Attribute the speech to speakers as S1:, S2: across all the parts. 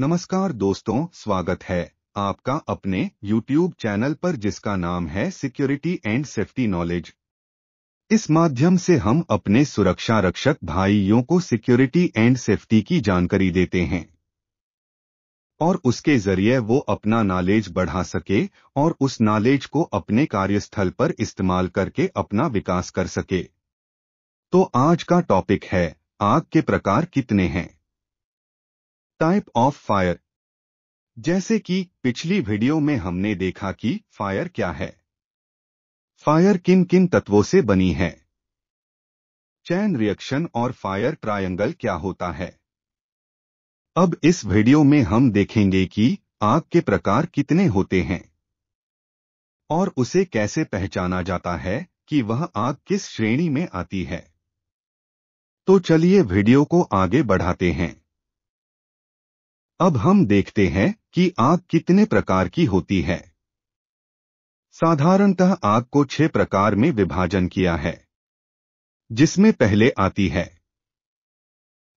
S1: नमस्कार दोस्तों स्वागत है आपका अपने YouTube चैनल पर जिसका नाम है सिक्योरिटी एंड सेफ्टी नॉलेज इस माध्यम से हम अपने सुरक्षा रक्षक भाइयों को सिक्योरिटी एंड सेफ्टी की जानकारी देते हैं और उसके जरिए वो अपना नॉलेज बढ़ा सके और उस नॉलेज को अपने कार्यस्थल पर इस्तेमाल करके अपना विकास कर सके तो आज का टॉपिक है आग के प्रकार कितने हैं टाइप ऑफ फायर जैसे कि पिछली वीडियो में हमने देखा कि फायर क्या है फायर किन किन तत्वों से बनी है चैन रिएक्शन और फायर ट्रायंगल क्या होता है अब इस वीडियो में हम देखेंगे कि आग के प्रकार कितने होते हैं और उसे कैसे पहचाना जाता है कि वह आग किस श्रेणी में आती है तो चलिए वीडियो को आगे बढ़ाते हैं अब हम देखते हैं कि आग कितने प्रकार की होती है साधारणतः आग को छह प्रकार में विभाजन किया है जिसमें पहले आती है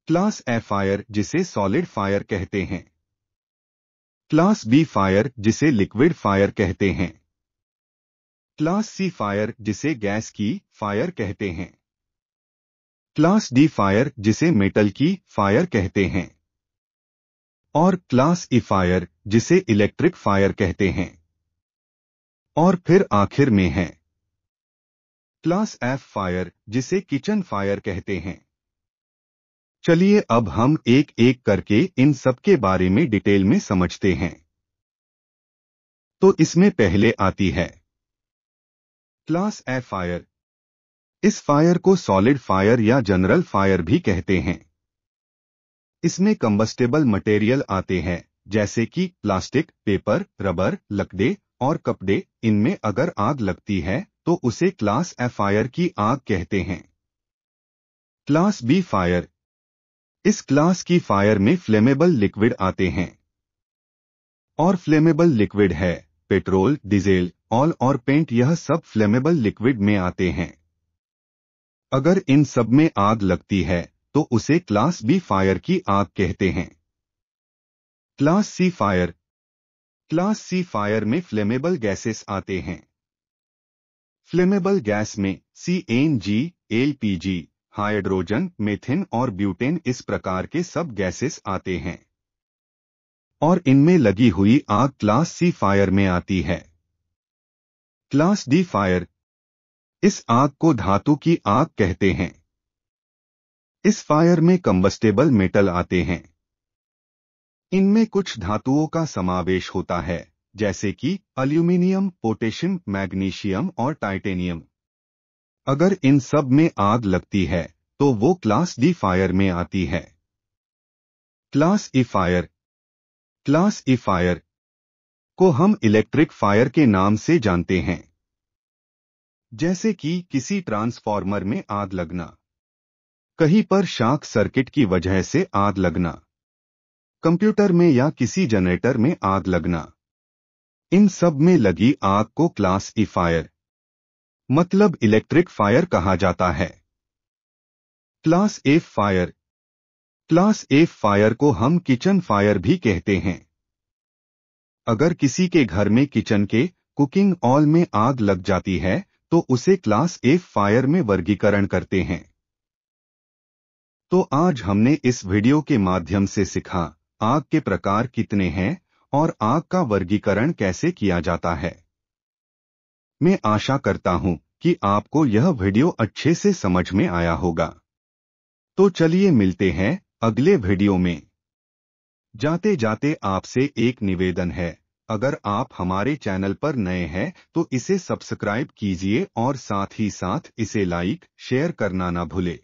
S1: क्लास ए फायर जिसे सॉलिड फायर कहते हैं क्लास बी फायर जिसे लिक्विड फायर कहते हैं क्लास सी फायर जिसे गैस की फायर कहते हैं क्लास डी फायर जिसे मेटल की फायर कहते हैं और क्लास ई e फायर जिसे इलेक्ट्रिक फायर कहते हैं और फिर आखिर में है क्लास एफ फायर जिसे किचन फायर कहते हैं चलिए अब हम एक एक करके इन सब के बारे में डिटेल में समझते हैं तो इसमें पहले आती है क्लास ए फायर इस फायर को सॉलिड फायर या जनरल फायर भी कहते हैं इसमें कम्बस्टेबल मटेरियल आते हैं जैसे कि प्लास्टिक पेपर रबर लकड़े और कपड़े इनमें अगर आग लगती है तो उसे क्लास ए फायर की आग कहते हैं क्लास बी फायर इस क्लास की फायर में फ्लेमेबल लिक्विड आते हैं और फ्लेमेबल लिक्विड है पेट्रोल डीजल ऑल और पेंट यह सब फ्लेमेबल लिक्विड में आते हैं अगर इन सब में आग लगती है तो उसे क्लास बी फायर की आग कहते हैं class C fire class C fire में फ्लेमेबल गैसेस आते हैं फ्लेमेबल गैस में C N G L P G hydrogen methane और ब्यूटेन इस प्रकार के सब गैसेस आते हैं और इनमें लगी हुई आग क्लास सी फायर में आती है क्लास डी फायर इस आग को धातु की आग कहते हैं इस फायर में कंबस्टेबल मेटल आते हैं इनमें कुछ धातुओं का समावेश होता है जैसे कि अल्यूमिनियम पोटेशियम मैग्नीशियम और टाइटेनियम अगर इन सब में आग लगती है तो वो क्लास डी फायर में आती है class E fire class E fire को हम इलेक्ट्रिक फायर के नाम से जानते हैं जैसे कि किसी ट्रांसफार्मर में आग लगना कहीं पर शॉर्ट सर्किट की वजह से आग लगना कंप्यूटर में या किसी जनरेटर में आग लगना इन सब में लगी आग को क्लास ई फायर मतलब इलेक्ट्रिक फायर कहा जाता है class A fire class A fire को हम किचन फायर भी कहते हैं अगर किसी के घर में किचन के कुकिंग ऑल में आग लग जाती है तो उसे क्लास ए फायर में वर्गीकरण करते हैं तो आज हमने इस वीडियो के माध्यम से सीखा आग के प्रकार कितने हैं और आग का वर्गीकरण कैसे किया जाता है मैं आशा करता हूं कि आपको यह वीडियो अच्छे से समझ में आया होगा तो चलिए मिलते हैं अगले वीडियो में जाते जाते आपसे एक निवेदन है अगर आप हमारे चैनल पर नए हैं तो इसे सब्सक्राइब कीजिए और साथ ही साथ इसे लाइक शेयर करना ना भूलें